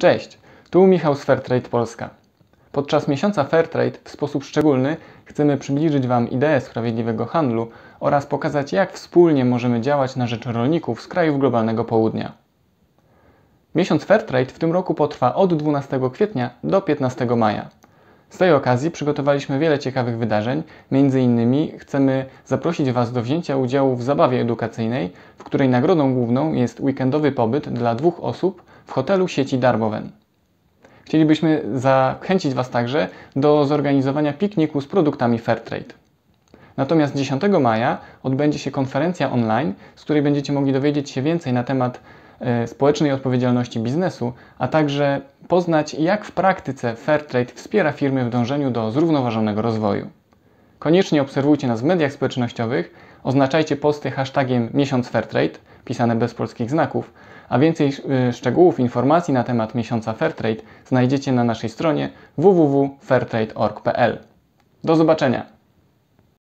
Cześć, tu Michał z Fairtrade Polska. Podczas miesiąca Fairtrade w sposób szczególny chcemy przybliżyć Wam ideę sprawiedliwego handlu oraz pokazać, jak wspólnie możemy działać na rzecz rolników z krajów globalnego południa. Miesiąc Fairtrade w tym roku potrwa od 12 kwietnia do 15 maja. Z tej okazji przygotowaliśmy wiele ciekawych wydarzeń, między innymi chcemy zaprosić Was do wzięcia udziału w zabawie edukacyjnej, w której nagrodą główną jest weekendowy pobyt dla dwóch osób w hotelu sieci Darbowen. Chcielibyśmy zachęcić Was także do zorganizowania pikniku z produktami Fairtrade. Natomiast 10 maja odbędzie się konferencja online, z której będziecie mogli dowiedzieć się więcej na temat e, społecznej odpowiedzialności biznesu, a także poznać, jak w praktyce Fairtrade wspiera firmy w dążeniu do zrównoważonego rozwoju. Koniecznie obserwujcie nas w mediach społecznościowych, oznaczajcie posty hashtagiem miesiąc Fairtrade, pisane bez polskich znaków, a więcej y, szczegółów, informacji na temat miesiąca Fairtrade znajdziecie na naszej stronie www.fairtrade.org.pl. Do zobaczenia!